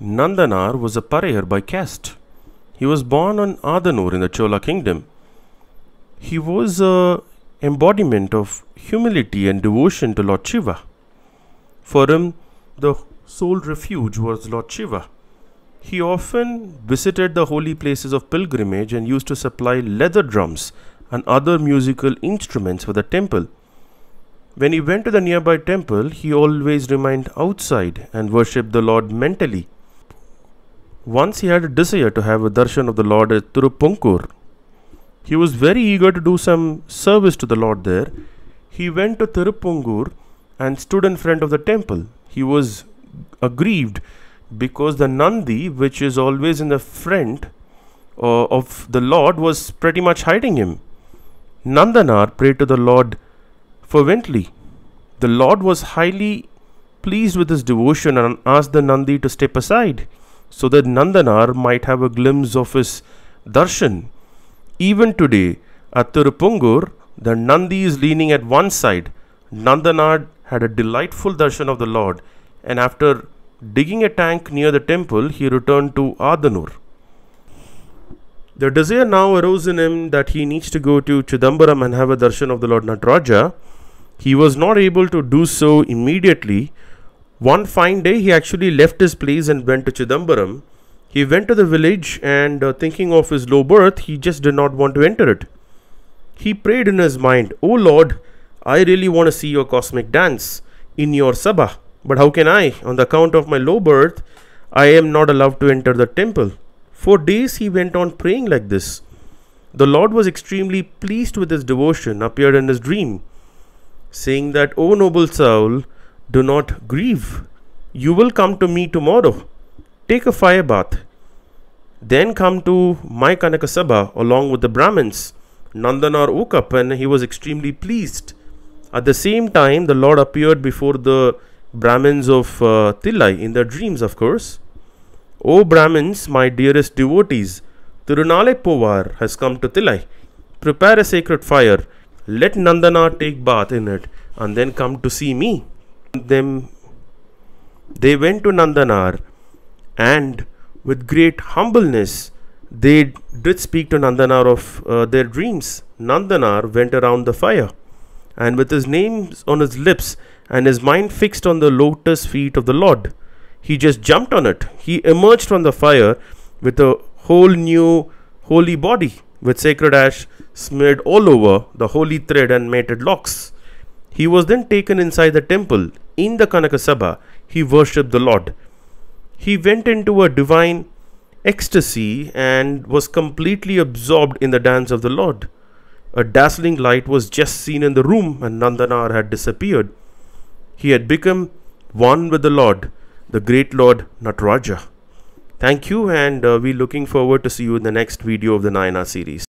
Nandanar was a Parayar by caste. He was born on Adanur in the Chola kingdom. He was a embodiment of humility and devotion to Lord Shiva. For him, the sole refuge was Lord Shiva. He often visited the holy places of pilgrimage and used to supply leather drums and other musical instruments for the temple. When he went to the nearby temple, he always remained outside and worshipped the Lord mentally once he had a desire to have a darshan of the Lord at Tirupunkur. He was very eager to do some service to the Lord there. He went to Thirupungur and stood in front of the temple. He was aggrieved because the Nandi, which is always in the front uh, of the Lord, was pretty much hiding him. Nandanar prayed to the Lord fervently. The Lord was highly pleased with his devotion and asked the Nandi to step aside so that Nandanar might have a glimpse of his darshan. Even today, at Tirupungur, the Nandi is leaning at one side. Nandanar had a delightful darshan of the Lord, and after digging a tank near the temple, he returned to Adanur. The desire now arose in him that he needs to go to Chidambaram and have a darshan of the Lord Nataraja. He was not able to do so immediately one fine day, he actually left his place and went to Chidambaram. He went to the village and, uh, thinking of his low birth, he just did not want to enter it. He prayed in his mind, Oh Lord, I really want to see your cosmic dance in your Sabha. But how can I? On the account of my low birth, I am not allowed to enter the temple. For days he went on praying like this. The Lord was extremely pleased with his devotion, appeared in his dream, saying that, O noble soul, do not grieve. You will come to me tomorrow. Take a fire bath. Then come to my Kanakasabha along with the Brahmins. Nandanar woke up and he was extremely pleased. At the same time, the Lord appeared before the Brahmins of uh, Tilai in their dreams, of course. O Brahmins, my dearest devotees, Tirunale Povar has come to Tilai. Prepare a sacred fire. Let Nandana take bath in it and then come to see me them, they went to Nandanar and with great humbleness they did speak to Nandanar of uh, their dreams. Nandanar went around the fire and with his name on his lips and his mind fixed on the lotus feet of the Lord, he just jumped on it. He emerged from the fire with a whole new holy body with sacred ash smeared all over the holy thread and matted locks. He was then taken inside the temple in the Kanaka Sabha. He worshipped the Lord. He went into a divine ecstasy and was completely absorbed in the dance of the Lord. A dazzling light was just seen in the room, and Nandanar had disappeared. He had become one with the Lord, the great Lord Nataraja. Thank you, and uh, we're looking forward to see you in the next video of the 9 series.